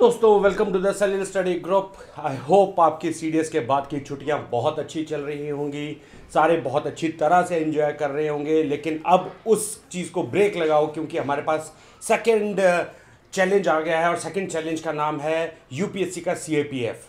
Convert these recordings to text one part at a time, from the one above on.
दोस्तों welcome to the selling study group I hope आपकी सी के बाद की छुट्टियां बहुत अच्छी चल रही होंगी सारे बहुत अच्छी तरह से एंजॉय कर रहे होंगे लेकिन अब उस चीज़ को ब्रेक लगाओ क्योंकि हमारे पास सेकेंड चैलेंज uh, आ गया है और सेकेंड चैलेंज का नाम है यूपीएससी का सीएपीएफ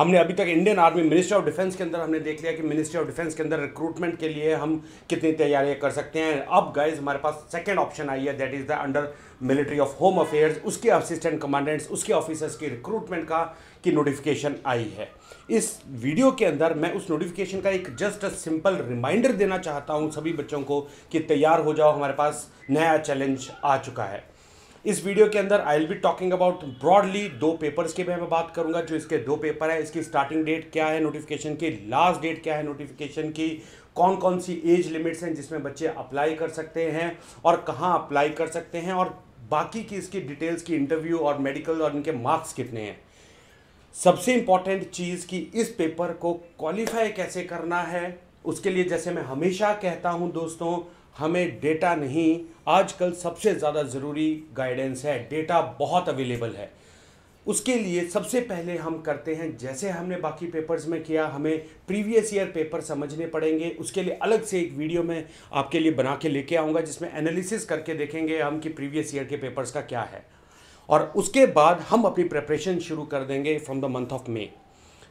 हमने अभी तक Indian army ministry of defence के अंदर हमने देख लिया कि मिनिस्ट्री ऑफ डिफेंस के अंदर रिक्रूटमेंट के लिए हम कितनी तैयारियां कर सकते हैं अब गाइज हमारे पास सेकेंड ऑप्शन आई है that is the under military of home affairs उसके असिस्टेंट कमांडेंट्स उसके ऑफिसर्स की रिक्रूटमेंट का की नोटिफिकेशन आई है इस वीडियो के अंदर मैं उस नोटिफिकेशन का एक जस्ट अ सिंपल रिमाइंडर देना चाहता हूँ सभी बच्चों को कि तैयार हो जाओ हमारे पास नया चैलेंज आ चुका है इस वीडियो के अंदर I will be talking about broadly दो पेपर्स के मैं बात करूंगा जो इसके दो पेपर है इसकी स्टार्टिंग डेट क्या है नोटिफिकेशन की लास्ट डेट क्या है नोटिफिकेशन की कौन कौन सी एज लिमिट्स हैं जिसमें बच्चे अप्लाई कर सकते हैं और कहाँ अप्लाई कर सकते हैं और बाकी की इसकी डिटेल्स की इंटरव्यू और मेडिकल और इनके मार्क्स कितने हैं सबसे इंपॉर्टेंट चीज़ कि इस पेपर को क्वालिफाई कैसे करना है उसके लिए जैसे मैं हमेशा कहता हूँ दोस्तों हमें डेटा नहीं आजकल सबसे ज़्यादा ज़रूरी गाइडेंस है डेटा बहुत अवेलेबल है उसके लिए सबसे पहले हम करते हैं जैसे हमने बाकी पेपर्स में किया हमें प्रीवियस ईयर पेपर समझने पड़ेंगे उसके लिए अलग से एक वीडियो में आपके लिए बना के लेके आऊँगा जिसमें एनालिसिस करके देखेंगे हम कि प्रीवियस ईयर के पेपर्स का क्या है और उसके बाद हम अपनी प्रेपरेशन शुरू कर देंगे from the month of May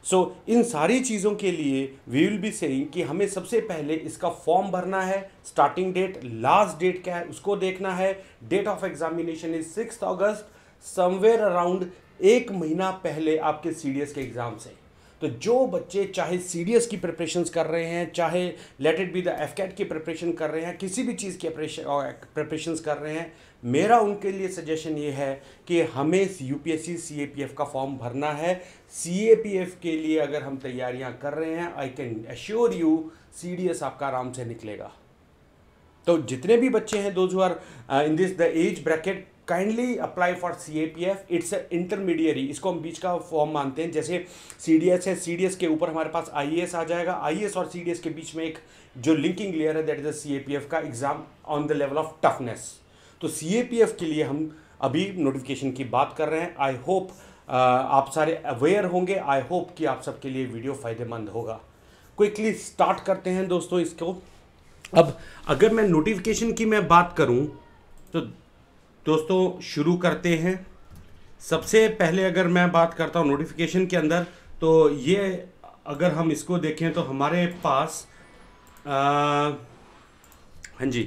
so so, इन सारी चीज़ों के लिए वी विल बी सेइंग कि हमें सबसे पहले इसका फॉर्म भरना है स्टार्टिंग डेट लास्ट डेट क्या है उसको देखना है date of examination is six August somewhere around एक महीना पहले आपके सी के एग्ज़ाम से तो जो बच्चे चाहे सी की प्रिपरेशन कर रहे हैं चाहे लेटेड बी द एफ की प्रिपरेशन कर रहे हैं किसी भी चीज़ की प्रिपरेशन कर रहे हैं मेरा उनके लिए सजेशन ये है कि हमें यू पी एस का फॉर्म भरना है सी के लिए अगर हम तैयारियां कर रहे हैं I can assure you see आपका आराम से निकलेगा तो जितने भी बच्चे हैं जो are in this the age bracket kindly apply for C A P F it's intermediary इसको हम बीच का फॉर्म मानते हैं जैसे सी डी एस है सी डी एस के ऊपर हमारे पास आई ए एस आ जाएगा आई ए एस और सी डी एस के बीच में एक जो लिंकिंग लेयर है that is a C A P F का exam on the level of toughness तो सी ए पी एफ के लिए हम अभी नोटिफिकेशन की बात कर रहे हैं आई होप uh, आप सारे अवेयर होंगे आई होप कि आप सबके लिए वीडियो फायदेमंद होगा क्विकली स्टार्ट करते हैं दोस्तों इसको अब अगर मैं नोटिफिकेशन की मैं बात करूं तो दोस्तों शुरू करते हैं सबसे पहले अगर मैं बात करता हूँ नोटिफिकेशन के अंदर तो ये अगर हम इसको देखें तो हमारे पास हाँ जी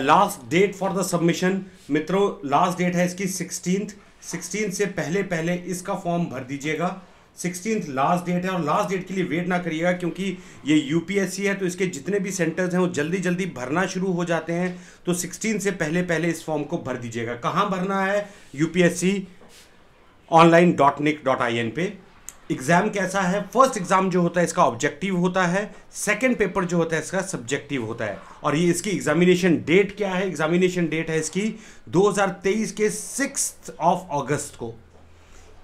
last date for the submission मित्रों लास्ट डेट है इसकी सिक्सटीन सिक्सटीन से पहले पहले इसका फॉर्म भर दीजिएगा सिक्सटीन लास्ट डेट है और लास्ट डेट के लिए वेट ना करिएगा क्योंकि ये यूपीएससी है तो इसके जितने भी सेंटर्स हैं वो जल्दी जल्दी भरना शुरू हो जाते हैं तो सिक्सटीन से पहले पहले इस फॉर्म को भर दीजिएगा कहाँ भरना है UPSC online dot nic dot I N पे एग्ज़ाम कैसा है फर्स्ट एग्ज़ाम जो होता है इसका ऑब्जेक्टिव होता है सेकेंड पेपर जो होता है इसका सब्जेक्टिव होता है और ये इसकी एग्जामिनेशन डेट क्या है एग्जामिनेशन डेट है इसकी 2023 के सिक्स ऑफ अगस्त को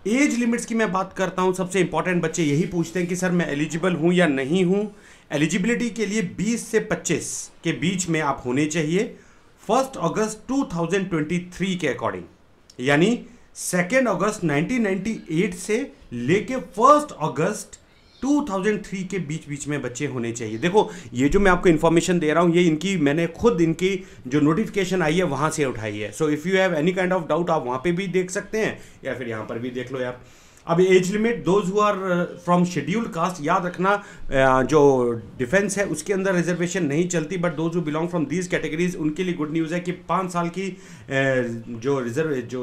एज लिमिट्स की मैं बात करता हूँ सबसे इंपॉर्टेंट बच्चे यही पूछते हैं कि सर मैं एलिजिबल हूँ या नहीं हूँ एलिजिबिलिटी के लिए 20 से 25 के बीच में आप होने चाहिए फर्स्ट अगस्त 2023 के अकॉर्डिंग यानी सेकेंड अगस्त 1998 से लेके फर्स्ट अगस्त 2003 के बीच बीच में बच्चे होने चाहिए देखो ये जो मैं आपको इन्फॉर्मेशन दे रहा हूँ ये इनकी मैंने खुद इनकी जो नोटिफिकेशन आई है वहाँ से उठाई है so if you have any kind of doubt आप वहाँ पे भी देख सकते हैं या फिर यहाँ पर भी देख लो यार अब age limit those who are from scheduled caste याद रखना uh, जो डिफेंस है उसके अंदर रिजर्वेशन नहीं चलती but those who belong from these categories उनके लिए गुड न्यूज़ है कि पाँच साल की uh, जो रिजर्व जो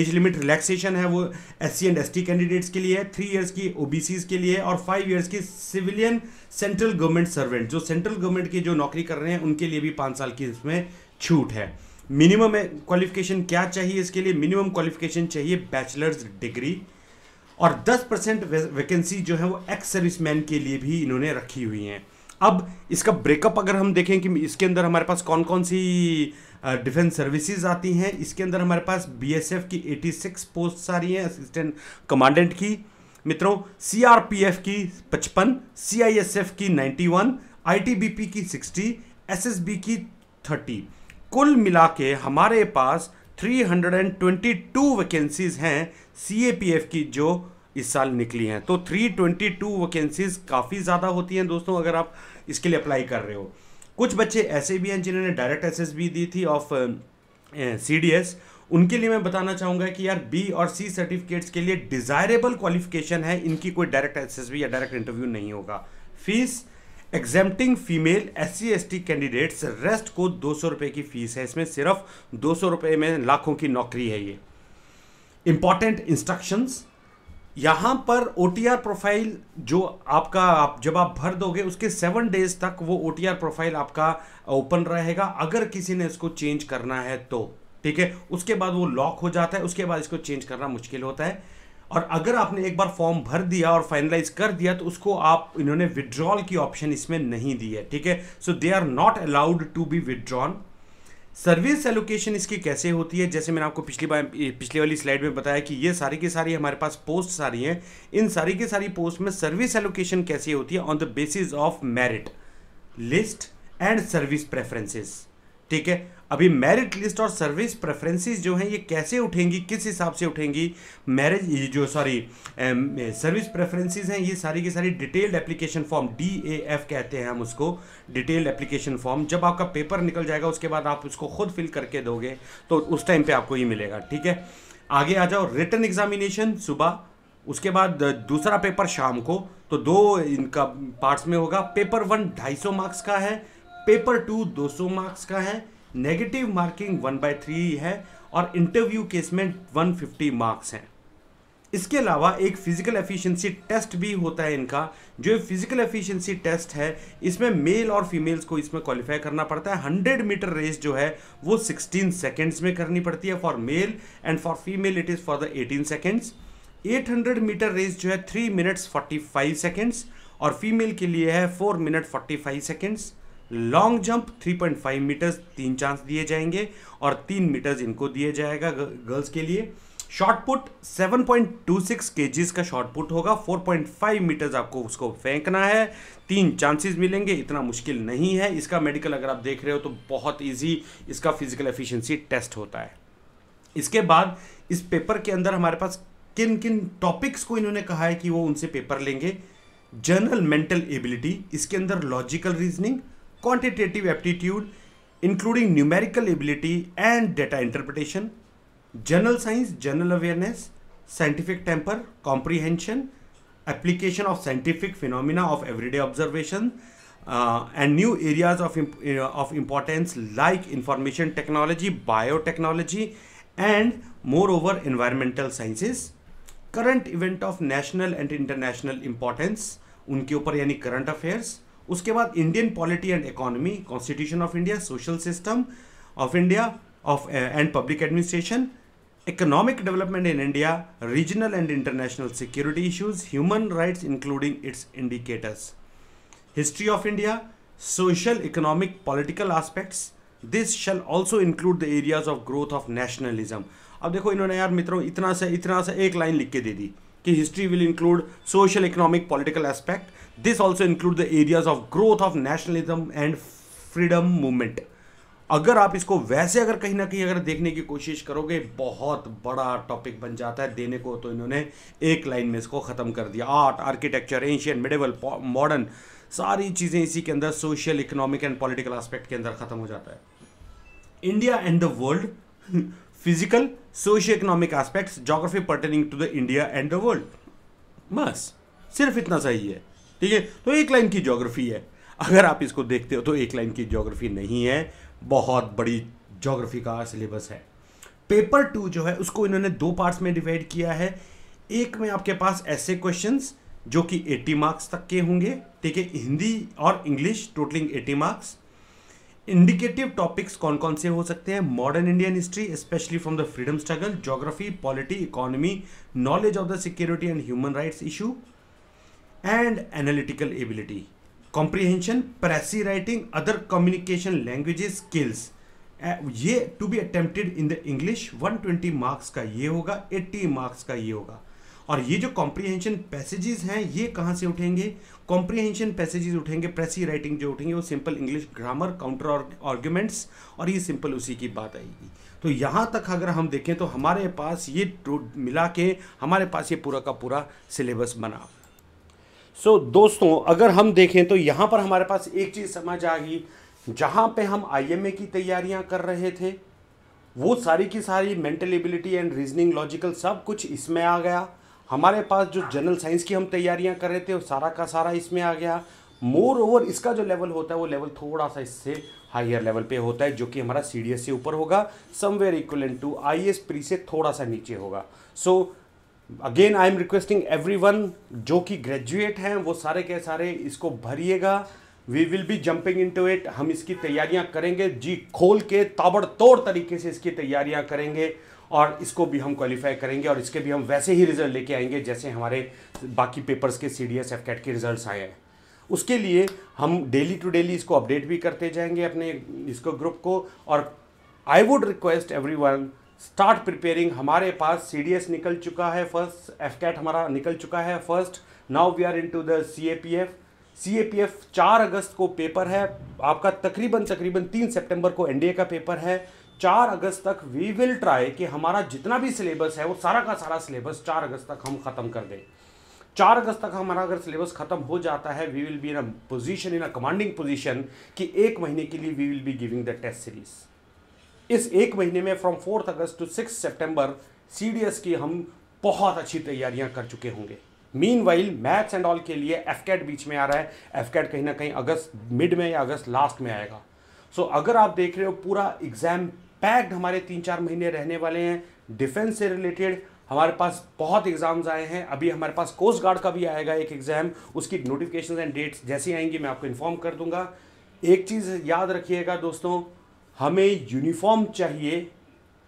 एज लिमिट रिलैक्सेशन है वो S C and S T candidates के लिए है थ्री ईयर्स की ओ बी सीज के लिए और फाइव ईयर्स की सिविलियन सेंट्रल गवर्नमेंट सर्वेंट जो सेंट्रल गवर्नमेंट की जो नौकरी कर रहे हैं उनके लिए भी पाँच साल की इसमें छूट है मिनिमम क्वालिफिकेशन क्या चाहिए इसके लिए मिनिमम क्वालिफिकेशन चाहिए बैचलर्स डिग्री और 10 परसेंट वैकेंसी जो है वो एक्स सर्विस मैन के लिए भी इन्होंने रखी हुई हैं अब इसका ब्रेकअप अगर हम देखें कि इसके अंदर हमारे पास कौन कौन सी डिफेंस सर्विसेज आती हैं इसके अंदर हमारे पास बीएसएफ की 86 पोस्ट आ रही हैं असिस्टेंट कमांडेंट की मित्रों सीआरपीएफ की 55 सीआईएसएफ की 91 आईटीबीपी की 60 एसएसबी की 30 कुल मिला के हमारे पास 322 वैकेंसीज हैं सीएपीएफ की जो इस साल निकली हैं तो 322 वैकेंसीज काफ़ी ज़्यादा होती हैं दोस्तों अगर आप इसके लिए अप्लाई कर रहे हो कुछ बच्चे ऐसे भी हैं जिन्होंने डायरेक्ट एस दी थी ऑफ एस उनके लिए मैं बताना चाहूँगा कि यार बी और सी सर्टिफिकेट्स के लिए डिज़ायरेबल क्वालिफिकेशन है इनकी कोई डायरेक्ट एस या डायरेक्ट इंटरव्यू नहीं होगा fees exempting female S C S T candidates rest को दो सौ रुपए की फीस है इसमें सिर्फ दो सौ रुपए में लाखों की नौकरी है ये इंपॉर्टेंट इंस्ट्रक्शंस यहाँ पर ओ टी आर प्रोफाइल जो आपका आप जब आप भर दोगे उसके सेवन डेज तक वो ओ टी आर प्रोफाइल आपका ओपन रहेगा अगर किसी ने इसको चेंज करना है तो ठीक है उसके बाद वो लॉक हो जाता है उसके बाद इसको चेंज करना मुश्किल होता है और अगर आपने एक बार फॉर्म भर दिया और फाइनलाइज कर दिया तो उसको आप इन्होंने विड्रॉल की ऑप्शन इसमें नहीं दी है ठीक है so they are not allowed to be withdrawn service allocation इसकी कैसे होती है जैसे मैंने आपको पिछली बार पिछले वाली स्लाइड में बताया कि ये सारी की सारी हमारे पास पोस्ट सारी हैं इन सारी की सारी पोस्ट में सर्विस एलोकेशन कैसे होती है on the basis of merit list and service preferences ठीक है अभी मैरिट लिस्ट और सर्विस प्रेफरेंसेस जो हैं ये कैसे उठेंगी किस हिसाब से उठेंगी मैरिज जो सॉरी सर्विस प्रेफरेंसेस हैं ये सारी की सारी detailed application form D A F कहते हैं हम उसको डिटेल्ड एप्लीकेशन फॉर्म जब आपका पेपर निकल जाएगा उसके बाद आप उसको खुद फिल करके दोगे तो उस टाइम पर आपको ये मिलेगा ठीक है आगे आ जाओ रिटर्न एग्जामिनेशन सुबह उसके बाद दूसरा पेपर शाम को तो दो इनका पार्ट्स में होगा पेपर वन ढाई सौ मार्क्स का है पेपर टू 200 मार्क्स का है negative marking one by three है और इंटरव्यू केस में 150 मार्क्स हैं इसके अलावा एक फ़िज़िकल एफिशिएंसी टेस्ट भी होता है इनका जो फिज़िकल एफिशिएंसी टेस्ट है इसमें मेल और फीमेल्स को इसमें क्वालिफाई करना पड़ता है 100 मीटर रेस जो है वो 16 सेकेंड्स में करनी पड़ती है for male and for female it is for the 18 seconds 800 metre race जो है थ्री मिनट्स फोर्टी सेकेंड्स और फीमेल के लिए है four minute five seconds long jump 3.5 metres तीन चांस दिए जाएंगे और तीन मीटर्स इनको दिए जाएगा गर्ल्स के लिए शॉर्ट पुट 7.26 पॉइंट का शॉर्ट पुट होगा 4.5 मीटर्स आपको उसको फेंकना है तीन चांसेस मिलेंगे इतना मुश्किल नहीं है इसका मेडिकल अगर आप देख रहे हो तो बहुत इजी इसका फिजिकल एफिशिएंसी टेस्ट होता है इसके बाद इस पेपर के अंदर हमारे पास किन किन टॉपिक्स को इन्होंने कहा है कि वो उनसे पेपर लेंगे जनरल मेंटल एबिलिटी इसके अंदर logical reasoning quantitative aptitude including numerical ability and data interpretation, general science, general awareness, scientific temper, comprehension, application of scientific phenomena of everyday observation, uh, and new areas of, imp uh, of importance like information technology, biotechnology, and moreover environmental sciences. Current event of national and international importance, उनके ऊपर यानी current affairs, उसके बाद Indian polity and economy constitution of India social system of India of and public administration economic development in India regional and international security issues human right including its indicators history of India social economic political aspects this shall also include the areas of growth of nationalism अब देखो इन्होंने यार मित्रों इतना सा इतना सा एक लाइन लिख के दे दी कि history will include social economic political aspect this also include the areas of growth of nationalism and freedom movement अगर आप इसको वैसे अगर कहीं ना कहीं अगर देखने की कोशिश करोगे बहुत बड़ा टॉपिक बन जाता है देने को तो इन्होंने एक लाइन में इसको ख़त्म कर दिया art architecture ancient medieval modern सारी चीज़ें इसी के अंदर social economic and political aspect के अंदर ख़त्म हो जाता है India and the world physical socio economic aspects geography pertaining to the India and the world बस सिर्फ इतना सही है ठीक है तो एक लाइन की जोग्राफी है अगर आप इसको देखते हो तो एक लाइन की जोग्राफी नहीं है बहुत बड़ी जोग्राफी का सिलेबस है पेपर टू जो है उसको इन्होंने दो पार्ट्स में डिवाइड किया है एक में आपके पास ऐसे क्वेश्चंस जो कि 80 मार्क्स तक के होंगे ठीक है हिंदी और English totalling 80 marks indicative topics कौन कौन से हो सकते हैं modern Indian history specially from the freedom struggle geography polity economy knowledge of the security and human rights issue and analytical ability comprehension precis writing other communication languages skills ये to be attempted in the English 120 marks का ये होगा 80 marks का ये होगा और ये जो कॉम्प्रीहेंशन पैसेजेस हैं ये कहाँ से उठेंगे कॉम्प्रीहेंशन पैसेजेस उठेंगे प्रेसी राइटिंग जो उठेंगे वो simple English grammar counter arguments और ये सिंपल उसी की बात आएगी तो यहाँ तक अगर हम देखें तो हमारे पास ये मिला के हमारे पास ये पूरा का पूरा सिलेबस बना सो so, दोस्तों अगर हम देखें तो यहाँ पर हमारे पास एक चीज़ समझ आ गई जहाँ पे हम आईएमए की तैयारियाँ कर रहे थे वो सारी की सारी mental ability and reasoning logical सब कुछ इसमें आ गया हमारे पास जो जनरल साइंस की हम तैयारियां कर रहे थे वो सारा का सारा इसमें आ गया मोर ओवर इसका जो लेवल होता है वो लेवल थोड़ा सा इससे हाइयर लेवल पे होता है जो कि हमारा सी डी एस से ऊपर होगा somewhere equivalent to I S pre से थोड़ा सा नीचे होगा so again I am requesting everyone जो कि ग्रेजुएट हैं वो सारे के सारे इसको भरिएगा we will be jumping into it हम इसकी तैयारियां करेंगे जी खोल के ताबड़तोड़ तरीके से इसकी तैयारियां करेंगे और इसको भी हम क्वालिफाई करेंगे और इसके भी हम वैसे ही रिजल्ट लेके आएंगे जैसे हमारे बाकी पेपर्स के C D S F CAT के रिज़ल्ट आए हैं उसके लिए हम डेली टू डेली इसको अपडेट भी करते जाएंगे अपने इसको ग्रुप को और I would request everyone start preparing हमारे पास सी डी एस निकल चुका है फर्स्ट एफ कैट हमारा निकल चुका है first now we are into the C A P F C A P F चार अगस्त को पेपर है आपका तकरीबन तकरीबन तीन सितंबर को एन डी ए का पेपर है चार अगस्त तक वी विल ट्राई कि हमारा जितना भी सिलेबस है वो सारा का सारा सिलेबस चार अगस्त तक हम ख़त्म कर दें चार अगस्त तक हमारा अगर सिलेबस ख़त्म हो जाता है we will be in a position in a commanding position कि एक महीने के लिए we will be giving the test series इस एक महीने में from fourth August to six September C की हम बहुत अच्छी तैयारियां कर चुके होंगे meanwhile maths and all के लिए एफकेट बीच में आ रहा है एफकेट कहीं ना कहीं अगस्त मिड में या अगस्त लास्ट में आएगा सो so, अगर आप देख रहे हो पूरा एग्जाम पैक्ड हमारे तीन चार महीने रहने वाले हैं डिफेंस से रिलेटेड हमारे पास बहुत एग्जाम्स आए हैं अभी हमारे पास कोस्ट गार्ड का भी आएगा एक एग्ज़ाम उसकी नोटिफिकेशन एंड डेट्स जैसी आएंगी मैं आपको इन्फॉर्म कर दूंगा एक चीज़ याद रखिएगा दोस्तों हमें यूनिफॉर्म चाहिए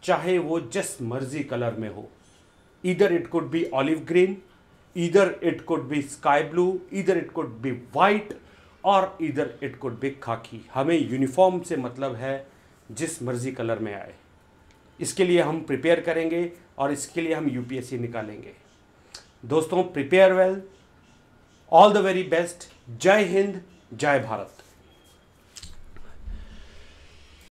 चाहे वो जिस मर्जी कलर में हो इधर it could be olive green इधर it could be sky blue इधर इट कुड बी वाइट और इधर इट कुड बी खाकी हमें यूनिफॉर्म से मतलब है जिस मर्ज़ी कलर में आए इसके लिए हम प्रिपेयर करेंगे और इसके लिए हम यूपीएससी निकालेंगे दोस्तों prepare well all the very best जय हिंद जय भारत